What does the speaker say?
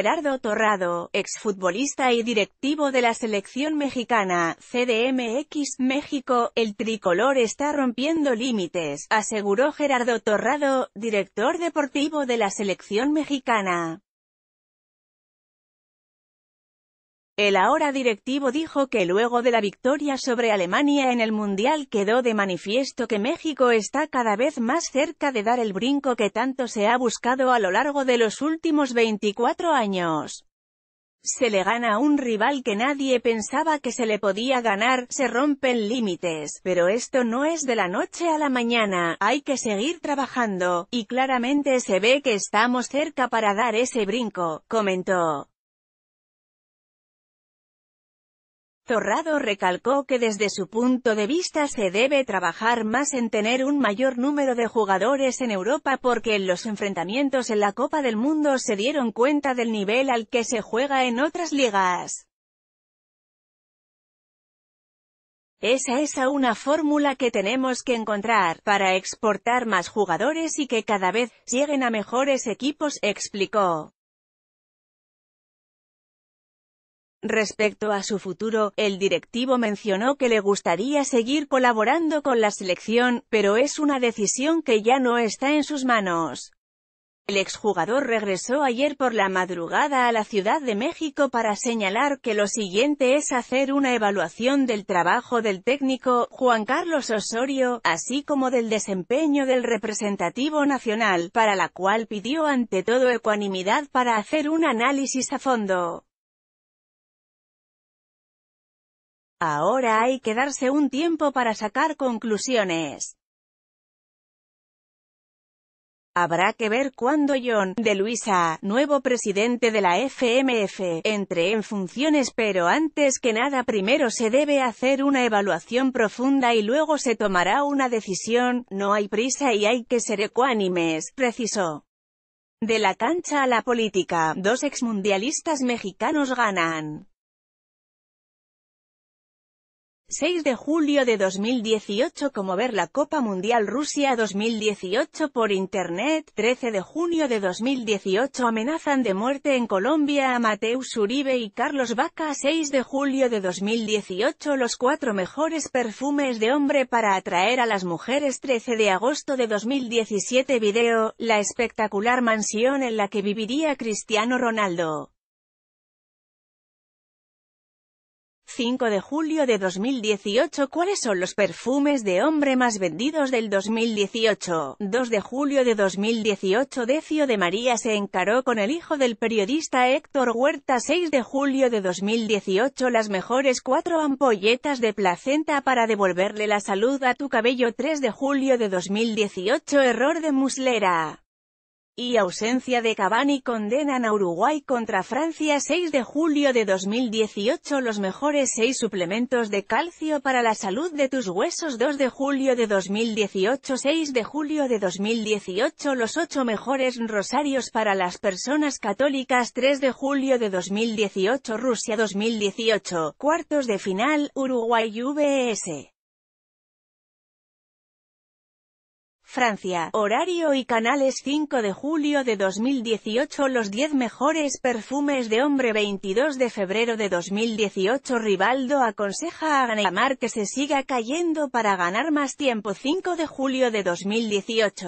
Gerardo Torrado, exfutbolista y directivo de la selección mexicana, CDMX, México, el tricolor está rompiendo límites, aseguró Gerardo Torrado, director deportivo de la selección mexicana. El ahora directivo dijo que luego de la victoria sobre Alemania en el Mundial quedó de manifiesto que México está cada vez más cerca de dar el brinco que tanto se ha buscado a lo largo de los últimos 24 años. Se le gana a un rival que nadie pensaba que se le podía ganar, se rompen límites, pero esto no es de la noche a la mañana, hay que seguir trabajando, y claramente se ve que estamos cerca para dar ese brinco, comentó. Zorrado recalcó que desde su punto de vista se debe trabajar más en tener un mayor número de jugadores en Europa porque en los enfrentamientos en la Copa del Mundo se dieron cuenta del nivel al que se juega en otras ligas. Esa es una fórmula que tenemos que encontrar, para exportar más jugadores y que cada vez lleguen a mejores equipos, explicó. Respecto a su futuro, el directivo mencionó que le gustaría seguir colaborando con la selección, pero es una decisión que ya no está en sus manos. El exjugador regresó ayer por la madrugada a la Ciudad de México para señalar que lo siguiente es hacer una evaluación del trabajo del técnico, Juan Carlos Osorio, así como del desempeño del representativo nacional, para la cual pidió ante todo ecuanimidad para hacer un análisis a fondo. Ahora hay que darse un tiempo para sacar conclusiones. Habrá que ver cuándo John de Luisa, nuevo presidente de la FMF, entre en funciones pero antes que nada primero se debe hacer una evaluación profunda y luego se tomará una decisión, no hay prisa y hay que ser ecuánimes, precisó. De la cancha a la política, dos exmundialistas mexicanos ganan. 6 de julio de 2018 como ver la Copa Mundial Rusia 2018 por Internet, 13 de junio de 2018 amenazan de muerte en Colombia a Mateus Uribe y Carlos Vaca 6 de julio de 2018 los cuatro mejores perfumes de hombre para atraer a las mujeres 13 de agosto de 2017 video, la espectacular mansión en la que viviría Cristiano Ronaldo. 5 de julio de 2018 ¿Cuáles son los perfumes de hombre más vendidos del 2018? 2 de julio de 2018 Decio de María se encaró con el hijo del periodista Héctor Huerta 6 de julio de 2018 Las mejores 4 ampolletas de placenta para devolverle la salud a tu cabello 3 de julio de 2018 Error de muslera y ausencia de Cabani condenan a Uruguay contra Francia 6 de julio de 2018 Los mejores 6 suplementos de calcio para la salud de tus huesos 2 de julio de 2018 6 de julio de 2018 Los 8 mejores rosarios para las personas católicas 3 de julio de 2018 Rusia 2018 Cuartos de final, Uruguay VS Francia, horario y canales 5 de julio de 2018 Los 10 mejores perfumes de hombre 22 de febrero de 2018 Rivaldo aconseja a Neymar que se siga cayendo para ganar más tiempo 5 de julio de 2018